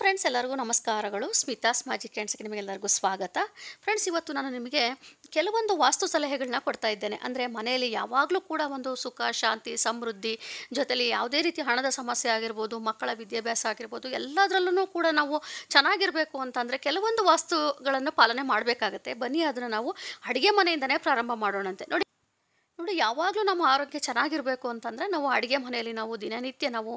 friends ಎಲ್ಲರಿಗೂ ನಮಸ್ಕಾರಗಳು ಸ್ಮಿತಾಸ್ ಮಾಜಿ ಫ್ರೆಂಡ್ಸ್ಗೆ ನಿಮಗೆಲ್ಲರಿಗೂ ಸ್ವಾಗತ ಫ್ರೆಂಡ್ಸ್ ಇವತ್ತು ನಾನು ನಿಮಗೆ ಕೆಲವೊಂದು ವಾಸ್ತು ಸಲಹೆಗಳನ್ನ ಕೊಡ್ತಾ ಇದ್ದೇನೆ ಅಂದರೆ ಮನೆಯಲ್ಲಿ ಯಾವಾಗಲೂ ಕೂಡ ಒಂದು ಸುಖ ಶಾಂತಿ ಸಮೃದ್ಧಿ ಜೊತೆಲಿ ಯಾವುದೇ ರೀತಿ ಹಣದ ಸಮಸ್ಯೆ ಆಗಿರ್ಬೋದು ಮಕ್ಕಳ ವಿದ್ಯಾಭ್ಯಾಸ ಆಗಿರ್ಬೋದು ಎಲ್ಲದರಲ್ಲೂ ಕೂಡ ನಾವು ಚೆನ್ನಾಗಿರಬೇಕು ಅಂತಂದರೆ ಕೆಲವೊಂದು ವಾಸ್ತುಗಳನ್ನು ಪಾಲನೆ ಮಾಡಬೇಕಾಗತ್ತೆ ಬನ್ನಿ ಅದನ್ನು ನಾವು ಅಡುಗೆ ಮನೆಯಿಂದನೇ ಪ್ರಾರಂಭ ಮಾಡೋಣಂತೆ ನೋಡಿ ನೋಡಿ ಯಾವಾಗಲೂ ನಮ್ಮ ಆರೋಗ್ಯ ಚೆನ್ನಾಗಿರಬೇಕು ಅಂತಂದರೆ ನಾವು ಅಡುಗೆ ಮನೆಯಲ್ಲಿ ನಾವು ದಿನನಿತ್ಯ ನಾವು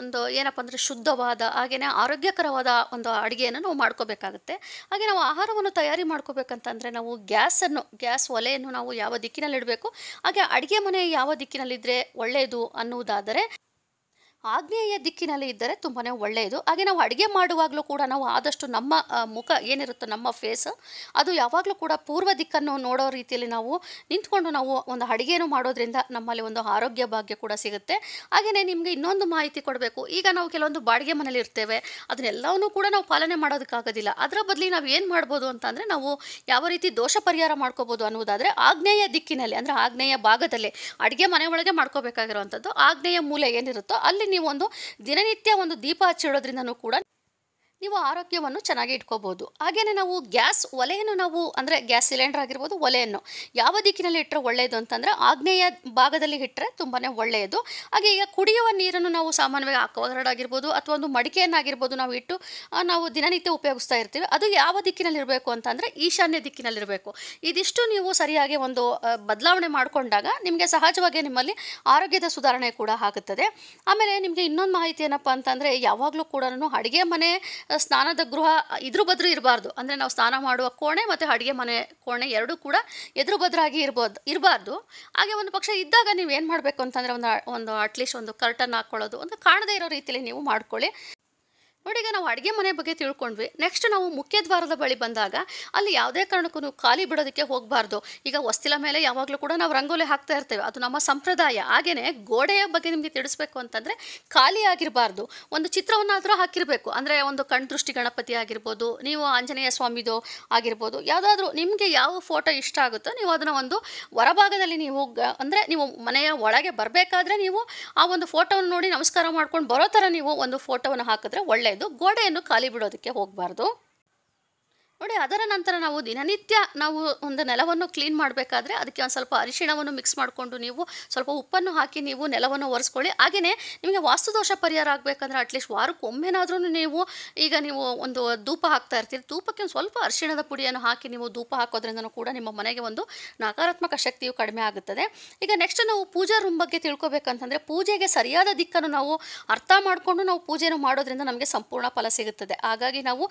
ಒಂದು ಏನಪ್ಪ ಅಂದರೆ ಶುದ್ಧವಾದ ಹಾಗೆಯೇ ಆರೋಗ್ಯಕರವಾದ ಒಂದು ಅಡುಗೆಯನ್ನು ನಾವು ಮಾಡ್ಕೋಬೇಕಾಗುತ್ತೆ ಹಾಗೆ ನಾವು ಆಹಾರವನ್ನು ತಯಾರಿ ಮಾಡ್ಕೋಬೇಕಂತಂದರೆ ನಾವು ಗ್ಯಾಸನ್ನು ಗ್ಯಾಸ್ ಒಲೆಯನ್ನು ನಾವು ಯಾವ ದಿಕ್ಕಿನಲ್ಲಿಡಬೇಕು ಹಾಗೆ ಅಡುಗೆ ಮನೆ ಯಾವ ದಿಕ್ಕಿನಲ್ಲಿದ್ದರೆ ಒಳ್ಳೆಯದು ಅನ್ನುವುದಾದರೆ ಆಗ್ನೇಯ ದಿಕ್ಕಿನಲ್ಲಿ ಇದ್ದರೆ ತುಂಬಾ ಒಳ್ಳೆಯದು ಹಾಗೆ ನಾವು ಅಡುಗೆ ಮಾಡುವಾಗಲೂ ಕೂಡ ನಾವು ಆದಷ್ಟು ನಮ್ಮ ಮುಖ ಏನಿರುತ್ತೋ ನಮ್ಮ ಫೇಸ್ ಅದು ಯಾವಾಗಲೂ ಕೂಡ ಪೂರ್ವ ದಿಕ್ಕನ್ನು ನೋಡೋ ರೀತಿಯಲ್ಲಿ ನಾವು ನಿಂತ್ಕೊಂಡು ನಾವು ಒಂದು ಅಡುಗೆಯನ್ನು ಮಾಡೋದ್ರಿಂದ ನಮ್ಮಲ್ಲಿ ಒಂದು ಆರೋಗ್ಯ ಭಾಗ್ಯ ಕೂಡ ಸಿಗುತ್ತೆ ಹಾಗೆಯೇ ನಿಮಗೆ ಇನ್ನೊಂದು ಮಾಹಿತಿ ಕೊಡಬೇಕು ಈಗ ನಾವು ಕೆಲವೊಂದು ಬಾಡಿಗೆ ಮನೇಲಿ ಇರ್ತೇವೆ ಅದನ್ನೆಲ್ಲವನ್ನೂ ಕೂಡ ನಾವು ಪಾಲನೆ ಮಾಡೋದಕ್ಕಾಗೋದಿಲ್ಲ ಅದರ ಬದಲಿ ನಾವು ಏನು ಮಾಡ್ಬೋದು ಅಂತಂದರೆ ನಾವು ಯಾವ ರೀತಿ ದೋಷ ಪರಿಹಾರ ಮಾಡ್ಕೋಬೋದು ಅನ್ನೋದಾದರೆ ಆಗ್ನೇಯ ದಿಕ್ಕಿನಲ್ಲಿ ಅಂದರೆ ಆಗ್ನೇಯ ಭಾಗದಲ್ಲಿ ಅಡುಗೆ ಮನೆ ಒಳಗೆ ಮಾಡ್ಕೋಬೇಕಾಗಿರುವಂಥದ್ದು ಆಗ್ನೇಯ ಮೂಲೆ ಏನಿರುತ್ತೋ ಅಲ್ಲಿ ನೀವು ಒಂದು ದಿನನಿತ್ಯ ಒಂದು ದೀಪ ಹಚ್ಚಿಡೋದ್ರಿಂದನೂ ಕೂಡ ನೀವು ಆರೋಗ್ಯವನ್ನು ಚೆನ್ನಾಗಿ ಇಟ್ಕೋಬೋದು ಹಾಗೆಯೇ ನಾವು ಗ್ಯಾಸ್ ಒಲೆಯನ್ನು ನಾವು ಅಂದರೆ ಗ್ಯಾಸ್ ಸಿಲಿಂಡರ್ ಆಗಿರ್ಬೋದು ಒಲೆಯನ್ನು ಯಾವ ದಿಕ್ಕಿನಲ್ಲಿ ಇಟ್ಟರೆ ಒಳ್ಳೆಯದು ಅಂತಂದರೆ ಆಗ್ನೇಯ ಭಾಗದಲ್ಲಿ ಇಟ್ಟರೆ ತುಂಬಾ ಒಳ್ಳೆಯದು ಹಾಗೆ ಈಗ ಕುಡಿಯುವ ನೀರನ್ನು ನಾವು ಸಾಮಾನ್ಯವಾಗಿ ಆಗಿರ್ಬೋದು ಅಥವಾ ಒಂದು ಮಡಿಕೆಯನ್ನಾಗಿರ್ಬೋದು ನಾವು ಇಟ್ಟು ನಾವು ದಿನನಿತ್ಯ ಉಪಯೋಗಿಸ್ತಾ ಇರ್ತೀವಿ ಅದು ಯಾವ ದಿಕ್ಕಿನಲ್ಲಿರಬೇಕು ಅಂತಂದರೆ ಈಶಾನ್ಯ ದಿಕ್ಕಿನಲ್ಲಿರಬೇಕು ಇದಿಷ್ಟು ನೀವು ಸರಿಯಾಗಿ ಒಂದು ಬದಲಾವಣೆ ಮಾಡಿಕೊಂಡಾಗ ನಿಮಗೆ ಸಹಜವಾಗಿ ನಿಮ್ಮಲ್ಲಿ ಆರೋಗ್ಯದ ಸುಧಾರಣೆ ಕೂಡ ಆಗುತ್ತದೆ ಆಮೇಲೆ ನಿಮಗೆ ಇನ್ನೊಂದು ಮಾಹಿತಿ ಏನಪ್ಪ ಅಂತಂದರೆ ಯಾವಾಗಲೂ ಕೂಡ ಅಡುಗೆ ಮನೆ ಸ್ನಾನದ ಗೃಹ ಇದ್ರ ಬದ್ರು ಇರಬಾರ್ದು ಅಂದರೆ ನಾವು ಸ್ನಾನ ಮಾಡುವ ಕೋಣೆ ಮತ್ತು ಅಡುಗೆ ಮನೆ ಕೋಣೆ ಎರಡೂ ಕೂಡ ಎದುರು ಬದ್ರಾಗಿ ಇರ್ಬೋದು ಇರಬಾರ್ದು ಹಾಗೆ ಒಂದು ಪಕ್ಷ ಇದ್ದಾಗ ನೀವು ಏನು ಮಾಡಬೇಕು ಅಂತಂದರೆ ಒಂದು ಒಂದು ಅಟ್ಲೀಸ್ಟ್ ಒಂದು ಕರ್ಟನ್ ಹಾಕ್ಕೊಳ್ಳೋದು ಒಂದು ಕಾಣದೇ ಇರೋ ರೀತಿಯಲ್ಲಿ ನೀವು ಮಾಡ್ಕೊಳ್ಳಿ ನೋಡಿ ಈಗ ನಾವು ಅಡುಗೆ ಮನೆ ಬಗ್ಗೆ ತಿಳ್ಕೊಂಡ್ವಿ ನೆಕ್ಸ್ಟ್ ನಾವು ಮುಖ್ಯ ದ್ವಾರದ ಬಳಿ ಬಂದಾಗ ಅಲ್ಲಿ ಯಾವುದೇ ಕಾರಣಕ್ಕೂ ಖಾಲಿ ಬಿಡೋದಕ್ಕೆ ಹೋಗಬಾರ್ದು ಈಗ ವಸ್ತಿಲ ಮೇಲೆ ಯಾವಾಗಲೂ ಕೂಡ ನಾವು ರಂಗೋಲಿ ಹಾಕ್ತಾ ಇರ್ತೇವೆ ಅದು ನಮ್ಮ ಸಂಪ್ರದಾಯ ಹಾಗೆಯೇ ಗೋಡೆಯ ಬಗ್ಗೆ ನಿಮಗೆ ತಿಳಿಸ್ಬೇಕು ಅಂತಂದರೆ ಖಾಲಿ ಆಗಿರಬಾರ್ದು ಒಂದು ಚಿತ್ರವನ್ನಾದರೂ ಹಾಕಿರಬೇಕು ಅಂದರೆ ಒಂದು ಕಣ್ದೃಷ್ಟಿ ಗಣಪತಿ ಆಗಿರ್ಬೋದು ನೀವು ಆಂಜನೇಯ ಸ್ವಾಮಿದು ಆಗಿರ್ಬೋದು ಯಾವುದಾದ್ರೂ ನಿಮಗೆ ಯಾವ ಫೋಟೋ ಇಷ್ಟ ಆಗುತ್ತೋ ನೀವು ಅದನ್ನು ಒಂದು ಹೊರಭಾಗದಲ್ಲಿ ನೀವು ಅಂದರೆ ನೀವು ಮನೆಯ ಒಳಗೆ ಬರಬೇಕಾದ್ರೆ ನೀವು ಆ ಒಂದು ಫೋಟೋವನ್ನು ನೋಡಿ ನಮಸ್ಕಾರ ಮಾಡ್ಕೊಂಡು ಬರೋ ಥರ ನೀವು ಒಂದು ಫೋಟೋವನ್ನು ಹಾಕಿದ್ರೆ ಒಳ್ಳೆಯದು ಇದು ಗೋಡೆಯನ್ನು ಖಾಲಿ ಬಿಡೋದಕ್ಕೆ ಹೋಗಬಾರ್ದು ನೋಡಿ ಅದರ ನಂತರ ನಾವು ದಿನನಿತ್ಯ ನಾವು ಒಂದು ನೆಲವನ್ನು ಕ್ಲೀನ್ ಮಾಡಬೇಕಾದ್ರೆ ಅದಕ್ಕೆ ಒಂದು ಸ್ವಲ್ಪ ಅರಿಶಿಣವನ್ನು ಮಿಕ್ಸ್ ಮಾಡಿಕೊಂಡು ನೀವು ಸ್ವಲ್ಪ ಉಪ್ಪನ್ನು ಹಾಕಿ ನೀವು ನೆಲವನ್ನು ಒರೆಸ್ಕೊಳ್ಳಿ ಹಾಗೆಯೇ ನಿಮಗೆ ವಾಸ್ತುದೋಷ ಪರಿಹಾರ ಆಗಬೇಕಂದ್ರೆ ಅಟ್ಲೀಸ್ಟ್ ವಾರಕ್ಕೊಮ್ಮೆನಾದ್ರೂ ನೀವು ಈಗ ನೀವು ಒಂದು ಧೂಪ ಹಾಕ್ತಾ ಇರ್ತೀರಿ ಧೂಪಕ್ಕೆ ಒಂದು ಸ್ವಲ್ಪ ಅರಿಶಿಣದ ಪುಡಿಯನ್ನು ಹಾಕಿ ನೀವು ಧೂಪ ಹಾಕೋದ್ರಿಂದ ಕೂಡ ನಿಮ್ಮ ಮನೆಗೆ ಒಂದು ನಕಾರಾತ್ಮಕ ಶಕ್ತಿಯು ಕಡಿಮೆ ಆಗುತ್ತದೆ ಈಗ ನೆಕ್ಸ್ಟ್ ನಾವು ಪೂಜಾ ರೂಮ್ ಬಗ್ಗೆ ತಿಳ್ಕೊಬೇಕಂತಂದರೆ ಪೂಜೆಗೆ ಸರಿಯಾದ ದಿಕ್ಕನ್ನು ನಾವು ಅರ್ಥ ಮಾಡಿಕೊಂಡು ನಾವು ಪೂಜೆಯನ್ನು ಮಾಡೋದ್ರಿಂದ ನಮಗೆ ಸಂಪೂರ್ಣ ಫಲ ಸಿಗುತ್ತದೆ ಹಾಗಾಗಿ ನಾವು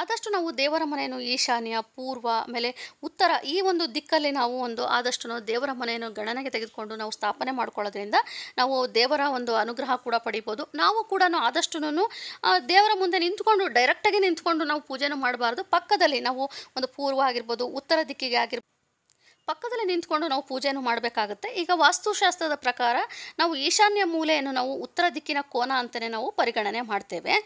ಆದಷ್ಟು ನಾವು ದೇವರ ಮನೆಯನ್ನು ಈಶಾನ್ಯ ಪೂರ್ವ ಆಮೇಲೆ ಉತ್ತರ ಈ ಒಂದು ದಿಕ್ಕಲ್ಲಿ ನಾವು ಒಂದು ಆದಷ್ಟು ದೇವರ ಮನೆಯನ್ನು ಗಣನೆಗೆ ತೆಗೆದುಕೊಂಡು ನಾವು ಸ್ಥಾಪನೆ ಮಾಡ್ಕೊಳ್ಳೋದ್ರಿಂದ ನಾವು ದೇವರ ಒಂದು ಅನುಗ್ರಹ ಕೂಡ ಪಡಿಬೋದು ನಾವು ಕೂಡ ಆದಷ್ಟು ದೇವರ ಮುಂದೆ ನಿಂತ್ಕೊಂಡು ಡೈರೆಕ್ಟಾಗಿ ನಿಂತ್ಕೊಂಡು ನಾವು ಪೂಜೆನು ಮಾಡಬಾರ್ದು ಪಕ್ಕದಲ್ಲಿ ನಾವು ಒಂದು ಪೂರ್ವ ಆಗಿರ್ಬೋದು ಉತ್ತರ ದಿಕ್ಕಿಗೆ ಆಗಿರ್ಬೋದು ಪಕ್ಕದಲ್ಲಿ ನಿಂತ್ಕೊಂಡು ನಾವು ಪೂಜೆಯನ್ನು ಮಾಡಬೇಕಾಗುತ್ತೆ ಈಗ ವಾಸ್ತುಶಾಸ್ತ್ರದ ಪ್ರಕಾರ ನಾವು ಈಶಾನ್ಯ ಮೂಲೆಯನ್ನು ನಾವು ಉತ್ತರ ದಿಕ್ಕಿನ ಕೋನ ಅಂತಲೇ ನಾವು ಪರಿಗಣನೆ ಮಾಡ್ತೇವೆ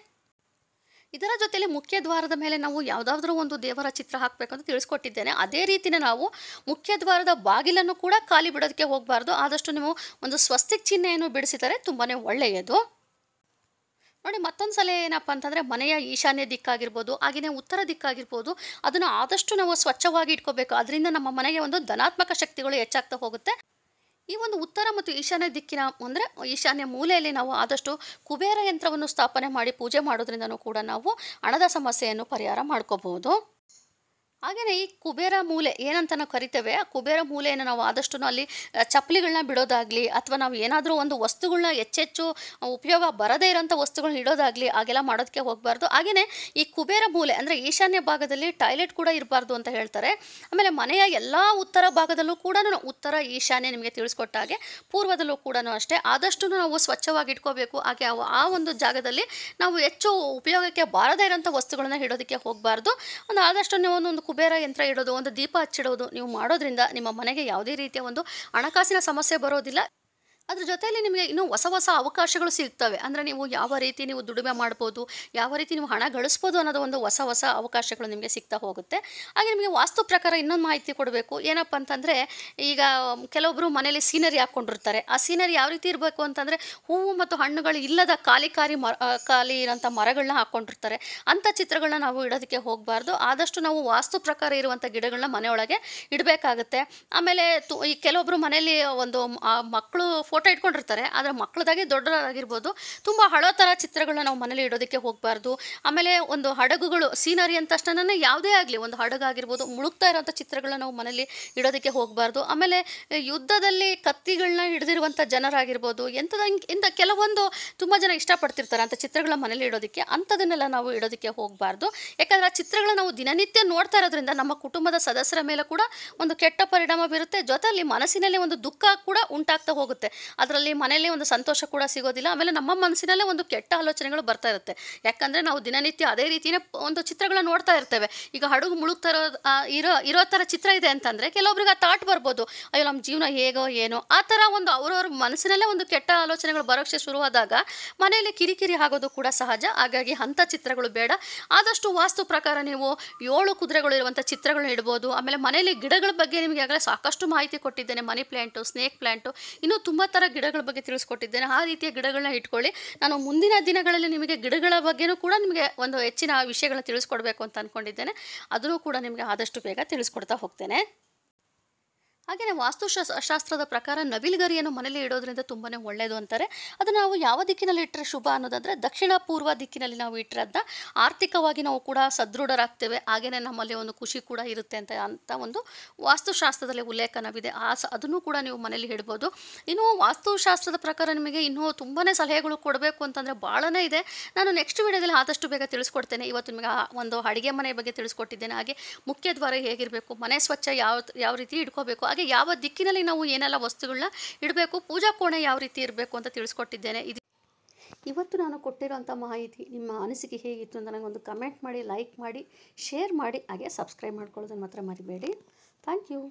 ಇದರ ಜೊತೆಯಲ್ಲಿ ಮುಖ್ಯ ದ್ವಾರದ ಮೇಲೆ ನಾವು ಯಾವುದಾದ್ರೂ ಒಂದು ದೇವರ ಚಿತ್ರ ಹಾಕಬೇಕು ಅಂತ ತಿಳಿಸ್ಕೊಟ್ಟಿದ್ದೇನೆ ಅದೇ ರೀತಿನೇ ನಾವು ಮುಖ್ಯ ದ್ವಾರದ ಬಾಗಿಲನ್ನು ಕೂಡ ಖಾಲಿ ಬಿಡೋದಕ್ಕೆ ಹೋಗಬಾರ್ದು ಆದಷ್ಟು ನೀವು ಒಂದು ಸ್ವಸ್ತಿಕ್ ಚಿಹ್ನೆಯನ್ನು ಬಿಡಿಸಿದರೆ ತುಂಬಾ ಒಳ್ಳೆಯದು ನೋಡಿ ಮತ್ತೊಂದು ಸಲ ಏನಪ್ಪ ಅಂತಂದರೆ ಮನೆಯ ಈಶಾನ್ಯ ದಿಕ್ಕಾಗಿರ್ಬೋದು ಹಾಗೆಯೇ ಉತ್ತರ ದಿಕ್ಕಾಗಿರ್ಬೋದು ಅದನ್ನು ಆದಷ್ಟು ನಾವು ಸ್ವಚ್ಛವಾಗಿ ಇಟ್ಕೋಬೇಕು ಅದರಿಂದ ನಮ್ಮ ಮನೆಗೆ ಒಂದು ಧನಾತ್ಮಕ ಶಕ್ತಿಗಳು ಹೆಚ್ಚಾಗ್ತಾ ಹೋಗುತ್ತೆ ಈ ಒಂದು ಉತ್ತರ ಮತ್ತು ಈಶಾನ್ಯ ದಿಕ್ಕಿನ ಅಂದರೆ ಈಶಾನ್ಯ ಮೂಲೆಯಲ್ಲಿ ನಾವು ಆದಷ್ಟು ಕುಬೇರ ಯಂತ್ರವನ್ನು ಸ್ಥಾಪನೆ ಮಾಡಿ ಪೂಜೆ ಮಾಡೋದ್ರಿಂದನೂ ಕೂಡ ನಾವು ಹಣದ ಸಮಸ್ಯೆಯನ್ನು ಪರಿಹಾರ ಮಾಡ್ಕೋಬಹುದು ಹಾಗೆಯೇ ಈ ಕುಬೇರ ಮೂಲೆ ಏನಂತ ನಾವು ಕರಿತೇವೆ ಆ ಕುಬೇರ ಮೂಲೆಯನ್ನು ನಾವು ಆದಷ್ಟು ಅಲ್ಲಿ ಚಪ್ಪಲಿಗಳನ್ನ ಬಿಡೋದಾಗಲಿ ಅಥವಾ ನಾವು ಏನಾದರೂ ಒಂದು ವಸ್ತುಗಳನ್ನ ಹೆಚ್ಚೆಚ್ಚು ಉಪಯೋಗ ಬರದೇ ಇರೋಂಥ ವಸ್ತುಗಳನ್ನ ಇಡೋದಾಗಲಿ ಹಾಗೆಲ್ಲ ಮಾಡೋದಕ್ಕೆ ಹೋಗಬಾರ್ದು ಹಾಗೆಯೇ ಈ ಕುಬೇರ ಮೂಲೆ ಅಂದರೆ ಈಶಾನ್ಯ ಭಾಗದಲ್ಲಿ ಟಾಯ್ಲೆಟ್ ಕೂಡ ಇರಬಾರ್ದು ಅಂತ ಹೇಳ್ತಾರೆ ಆಮೇಲೆ ಮನೆಯ ಎಲ್ಲ ಉತ್ತರ ಭಾಗದಲ್ಲೂ ಕೂಡ ಉತ್ತರ ಈಶಾನ್ಯ ನಿಮಗೆ ತಿಳಿಸ್ಕೊಟ್ಟ ಹಾಗೆ ಪೂರ್ವದಲ್ಲೂ ಕೂಡ ಅಷ್ಟೇ ಆದಷ್ಟು ನಾವು ಸ್ವಚ್ಛವಾಗಿ ಇಟ್ಕೋಬೇಕು ಹಾಗೆ ಆ ಒಂದು ಜಾಗದಲ್ಲಿ ನಾವು ಹೆಚ್ಚು ಉಪಯೋಗಕ್ಕೆ ಬಾರದೇ ಇರೋಂಥ ವಸ್ತುಗಳನ್ನ ಇಡೋದಕ್ಕೆ ಹೋಗಬಾರ್ದು ಒಂದು ಆದಷ್ಟು ನೀವು ಒಂದೊಂದು ಕುಬೇರ ಯಂತ್ರ ಇಡೋದು ಒಂದು ದೀಪ ಹಚ್ಚಿಡೋದು ನೀವು ಮಾಡೋದ್ರಿಂದ ನಿಮ್ಮ ಮನೆಗೆ ಯಾವುದೇ ರೀತಿಯ ಒಂದು ಹಣಕಾಸಿನ ಸಮಸ್ಯೆ ಬರೋದಿಲ್ಲ ಅದ್ರ ಜೊತೆಯಲ್ಲಿ ನಿಮಗೆ ಇನ್ನೂ ಹೊಸ ಹೊಸ ಅವಕಾಶಗಳು ಸಿಗ್ತವೆ ಅಂದರೆ ನೀವು ಯಾವ ರೀತಿ ನೀವು ದುಡಿಮೆ ಮಾಡ್ಬೋದು ಯಾವ ರೀತಿ ನೀವು ಹಣ ಗಳಿಸ್ಬೋದು ಅನ್ನೋದು ಒಂದು ಹೊಸ ಹೊಸ ಅವಕಾಶಗಳು ನಿಮಗೆ ಸಿಗ್ತಾ ಹೋಗುತ್ತೆ ಹಾಗೆ ನಿಮಗೆ ವಾಸ್ತು ಪ್ರಕಾರ ಇನ್ನೊಂದು ಮಾಹಿತಿ ಕೊಡಬೇಕು ಏನಪ್ಪ ಅಂತಂದರೆ ಈಗ ಕೆಲವೊಬ್ಬರು ಮನೇಲಿ ಸೀನರಿ ಹಾಕ್ಕೊಂಡಿರ್ತಾರೆ ಆ ಸೀನರಿ ಯಾವ ರೀತಿ ಇರಬೇಕು ಅಂತಂದರೆ ಹೂವು ಮತ್ತು ಹಣ್ಣುಗಳು ಇಲ್ಲದ ಖಾಲಿ ಖಾಲಿ ಮರ ಖಾಲಿ ಇರೋಂಥ ಮರಗಳನ್ನ ಹಾಕ್ಕೊಂಡಿರ್ತಾರೆ ಅಂಥ ಚಿತ್ರಗಳನ್ನ ನಾವು ಇಡೋದಕ್ಕೆ ಹೋಗಬಾರ್ದು ಆದಷ್ಟು ನಾವು ವಾಸ್ತು ಪ್ರಕಾರ ಇರುವಂಥ ಗಿಡಗಳನ್ನ ಮನೆಯೊಳಗೆ ಇಡಬೇಕಾಗುತ್ತೆ ಆಮೇಲೆ ತು ಈ ಕೆಲವೊಬ್ಬರು ಮನೆಯಲ್ಲಿ ಒಂದು ಮಕ್ಕಳು ಫೋಟೋ ಇಟ್ಕೊಂಡಿರ್ತಾರೆ ಆದರೆ ಮಕ್ಕಳದಾಗೆ ದೊಡ್ಡದಾಗಿರ್ಬೋದು ತುಂಬ ಹಳೋ ಥರ ಚಿತ್ರಗಳನ್ನ ನಾವು ಮನೇಲಿ ಇಡೋದಕ್ಕೆ ಹೋಗಬಾರ್ದು ಆಮೇಲೆ ಒಂದು ಹಡಗುಗಳು ಸೀನರಿ ಅಂತ ತಕ್ಷಣನೇ ಯಾವುದೇ ಆಗಲಿ ಒಂದು ಆಗಿರ್ಬೋದು ಮುಳುಗ್ತಾ ಇರೋಂಥ ಚಿತ್ರಗಳನ್ನ ನಾವು ಮನೇಲಿ ಇಡೋದಕ್ಕೆ ಹೋಗಬಾರ್ದು ಆಮೇಲೆ ಯುದ್ಧದಲ್ಲಿ ಕತ್ತಿಗಳನ್ನ ಹಿಡಿದಿರುವಂಥ ಜನರಾಗಿರ್ಬೋದು ಎಂಥದ ಇಂಥ ಕೆಲವೊಂದು ತುಂಬ ಜನ ಇಷ್ಟಪಡ್ತಿರ್ತಾರೆ ಅಂಥ ಚಿತ್ರಗಳ ಮನೇಲಿ ಇಡೋದಕ್ಕೆ ಅಂಥದನ್ನೆಲ್ಲ ನಾವು ಇಡೋದಕ್ಕೆ ಹೋಗಬಾರ್ದು ಯಾಕಂದರೆ ಆ ಚಿತ್ರಗಳನ್ನ ನಾವು ದಿನನಿತ್ಯ ನೋಡ್ತಾ ಇರೋದ್ರಿಂದ ನಮ್ಮ ಕುಟುಂಬದ ಸದಸ್ಯರ ಮೇಲೆ ಕೂಡ ಒಂದು ಕೆಟ್ಟ ಪರಿಣಾಮ ಬೀರುತ್ತೆ ಜೊತೆಯಲ್ಲಿ ಮನಸ್ಸಿನಲ್ಲಿ ಒಂದು ದುಃಖ ಕೂಡ ಉಂಟಾಗ್ತಾ ಹೋಗುತ್ತೆ ಅದರಲ್ಲಿ ಮನೆಯಲ್ಲಿ ಒಂದು ಸಂತೋಷ ಕೂಡ ಸಿಗೋದಿಲ್ಲ ಆಮೇಲೆ ನಮ್ಮ ಮನಸ್ಸಿನಲ್ಲೇ ಒಂದು ಕೆಟ್ಟ ಆಲೋಚನೆಗಳು ಬರ್ತಾ ಇರುತ್ತೆ ಯಾಕಂದರೆ ನಾವು ದಿನನಿತ್ಯ ಅದೇ ರೀತಿಯೇ ಒಂದು ಚಿತ್ರಗಳನ್ನು ನೋಡ್ತಾ ಇರ್ತೇವೆ ಈಗ ಹಡುಗು ಮುಳುಗ್ತಾ ಇರೋ ಇರೋ ಇರೋ ಥರ ಚಿತ್ರ ಇದೆ ಅಂತಂದರೆ ಕೆಲವೊಬ್ರಿಗೆ ಆ ಥಾಟ್ ಬರ್ಬೋದು ಅಯ್ಯೋ ನಮ್ಮ ಜೀವನ ಹೇಗೋ ಏನೋ ಆ ಥರ ಒಂದು ಅವರವ್ರ ಮನಸ್ಸಿನಲ್ಲೇ ಒಂದು ಕೆಟ್ಟ ಆಲೋಚನೆಗಳು ಬರೋಕ್ಕೆ ಶುರುವಾದಾಗ ಮನೆಯಲ್ಲಿ ಕಿರಿಕಿರಿ ಆಗೋದು ಕೂಡ ಸಹಜ ಹಾಗಾಗಿ ಅಂಥ ಚಿತ್ರಗಳು ಬೇಡ ಆದಷ್ಟು ವಾಸ್ತು ಪ್ರಕಾರ ನೀವು ಏಳು ಕುದುರೆಗಳು ಇರುವಂಥ ಚಿತ್ರಗಳನ್ನ ಇಡ್ಬೋದು ಆಮೇಲೆ ಮನೆಯಲ್ಲಿ ಗಿಡಗಳ ಬಗ್ಗೆ ನಿಮಗೆ ಆಗಲೇ ಸಾಕಷ್ಟು ಮಾಹಿತಿ ಕೊಟ್ಟಿದ್ದೇನೆ ಮನಿ ಪ್ಲ್ಯಾಂಟು ಸ್ನೇಕ್ ಪ್ಲ್ಯಾಂಟು ಇನ್ನೂ ತುಂಬ ಥರ ಗಿಡಗಳ ಬಗ್ಗೆ ತಿಳಿಸ್ಕೊಟ್ಟಿದ್ದೇನೆ ಆ ರೀತಿಯ ಗಿಡಗಳನ್ನ ಇಟ್ಕೊಳ್ಳಿ ನಾನು ಮುಂದಿನ ದಿನಗಳಲ್ಲಿ ನಿಮಗೆ ಗಿಡಗಳ ಬಗ್ಗೆನೂ ಕೂಡ ನಿಮಗೆ ಒಂದು ಹೆಚ್ಚಿನ ವಿಷಯಗಳನ್ನ ತಿಳಿಸ್ಕೊಡ್ಬೇಕು ಅಂತ ಅಂದ್ಕೊಂಡಿದ್ದೇನೆ ಅದನ್ನು ಕೂಡ ನಿಮಗೆ ಆದಷ್ಟು ಬೇಗ ತಿಳಿಸ್ಕೊಡ್ತಾ ಹೋಗ್ತೇನೆ ಹಾಗೆಯೇ ವಾಸ್ತುಶಾಸ್ತ್ರದ ಶಾಸ್ತ್ರದ ಪ್ರಕಾರ ನವಿಲುಗರಿಯನ್ನು ಮನೇಲಿ ಇಡೋದ್ರಿಂದ ತುಂಬನೇ ಒಳ್ಳೆಯದು ಅಂತಾರೆ ಅದು ನಾವು ಯಾವ ದಿಕ್ಕಿನಲ್ಲಿ ಇಟ್ಟರೆ ಶುಭ ಅನ್ನೋದಂದರೆ ದಕ್ಷಿಣ ಪೂರ್ವ ದಿಕ್ಕಿನಲ್ಲಿ ನಾವು ಇಟ್ಟರೆ ಅದನ್ನ ಆರ್ಥಿಕವಾಗಿ ನಾವು ಕೂಡ ಸದೃಢರಾಗ್ತೇವೆ ಹಾಗೆಯೇ ನಮ್ಮಲ್ಲಿ ಒಂದು ಖುಷಿ ಕೂಡ ಇರುತ್ತೆ ಅಂತ ಅಂತ ಒಂದು ವಾಸ್ತುಶಾಸ್ತ್ರದಲ್ಲಿ ಉಲ್ಲೇಖನವಿದೆ ಆ ಸ ಅದನ್ನು ಕೂಡ ನೀವು ಮನೇಲಿ ಇಡ್ಬೋದು ಇನ್ನು ವಾಸ್ತುಶಾಸ್ತ್ರದ ಪ್ರಕಾರ ನಿಮಗೆ ಇನ್ನೂ ತುಂಬನೇ ಸಲಹೆಗಳು ಕೊಡಬೇಕು ಅಂತಂದರೆ ಭಾಳನೇ ಇದೆ ನಾನು ನೆಕ್ಸ್ಟ್ ವಿಡಿಯೋದಲ್ಲಿ ಆದಷ್ಟು ಬೇಗ ತಿಳಿಸ್ಕೊಡ್ತೇನೆ ಇವತ್ತು ನಿಮಗೆ ಒಂದು ಅಡುಗೆ ಮನೆ ಬಗ್ಗೆ ತಿಳಿಸ್ಕೊಟ್ಟಿದ್ದೇನೆ ಹಾಗೆ ಮುಖ್ಯ ದ್ವಾರ ಹೇಗಿರಬೇಕು ಮನೆ ಸ್ವಚ್ಛ ಯಾವ ಯಾವ ರೀತಿ ಇಟ್ಕೋಬೇಕು ಹಾಗೆ ಯಾವ ದಿಕ್ಕಿನಲ್ಲಿ ನಾವು ಏನೆಲ್ಲ ವಸ್ತುಗಳನ್ನ ಇಡಬೇಕು ಪೂಜಾ ಕೋಣೆ ಯಾವ ರೀತಿ ಇರಬೇಕು ಅಂತ ತಿಳಿಸ್ಕೊಟ್ಟಿದ್ದೇನೆ ಇದು ಇವತ್ತು ನಾನು ಕೊಟ್ಟಿರೋಂಥ ಮಾಹಿತಿ ನಿಮ್ಮ ಅನಿಸಿಕೆ ಹೇಗಿತ್ತು ಅಂತ ನನಗೊಂದು ಕಮೆಂಟ್ ಮಾಡಿ ಲೈಕ್ ಮಾಡಿ ಶೇರ್ ಮಾಡಿ ಹಾಗೆ ಸಬ್ಸ್ಕ್ರೈಬ್ ಮಾಡ್ಕೊಳ್ಳೋದನ್ನು ಮಾತ್ರ ಮರಿಬೇಡಿ ಥ್ಯಾಂಕ್ ಯು